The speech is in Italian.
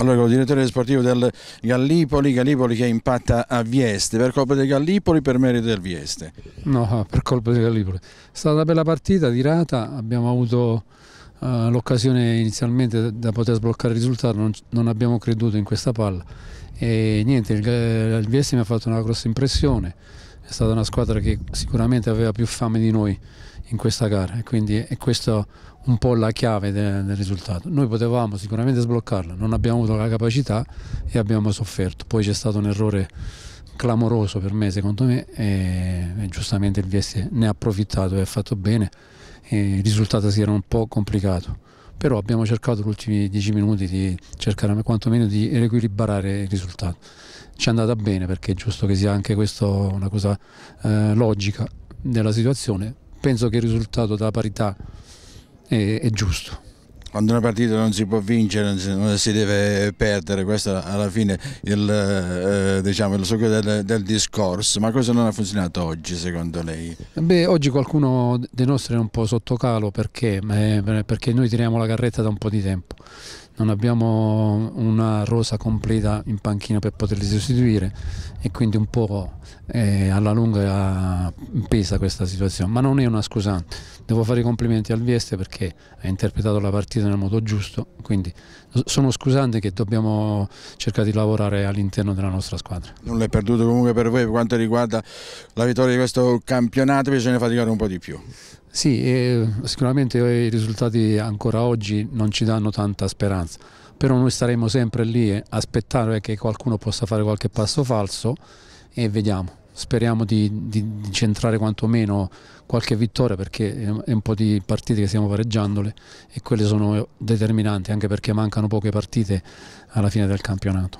Allora, con il direttore sportivo del Gallipoli, Gallipoli che impatta a Vieste, per colpa del Gallipoli per merito del Vieste? No, per colpa del Gallipoli. È stata una bella partita, tirata, abbiamo avuto uh, l'occasione inizialmente da poter sbloccare il risultato, non, non, abbiamo creduto in questa palla e niente, il, il Vieste mi ha fatto una grossa impressione è stata una squadra che sicuramente aveva più fame di noi in questa gara e quindi è questa un po' la chiave del, del risultato. Noi potevamo sicuramente sbloccarla, non abbiamo avuto la capacità e abbiamo sofferto. Poi c'è stato un errore clamoroso per me, secondo me, e, e giustamente il Vieste ne ha approfittato e ha fatto bene. E il risultato si era un po' complicato però abbiamo cercato negli ultimi dieci minuti di cercare quantomeno di riequilibrare il risultato. Ci è andata bene perché è giusto che sia anche questa una cosa eh, logica della situazione. Penso che il risultato della parità è, è giusto quando una partita non si può vincere, non si deve perdere, questo alla fine il, eh, diciamo, il succo del, del, discorso, ma cosa non ha funzionato oggi secondo lei? Beh, oggi qualcuno dei nostri è un po' sottocalo perché? perché noi tiriamo la carretta da un po' di tempo, non abbiamo una rosa completa in panchina per poterli sostituire e quindi un po' eh, alla lunga pesa questa situazione, ma non è una scusante Devo fare i complimenti al Vieste perché ha interpretato la partita nel modo giusto, quindi sono scusante che dobbiamo cercare di lavorare all'interno della nostra squadra. Non è perduto comunque per voi per quanto riguarda la vittoria di questo campionato, bisogna faticare un po' di più. Sì, eh, sicuramente i risultati ancora oggi non ci danno tanta speranza, però noi staremo sempre lì a aspettare che qualcuno possa fare qualche passo falso e vediamo speriamo di, di, di centrare quantomeno qualche vittoria perché è un po' di partite che stiamo pareggiandole e quelle sono determinanti anche perché mancano poche partite alla fine del campionato.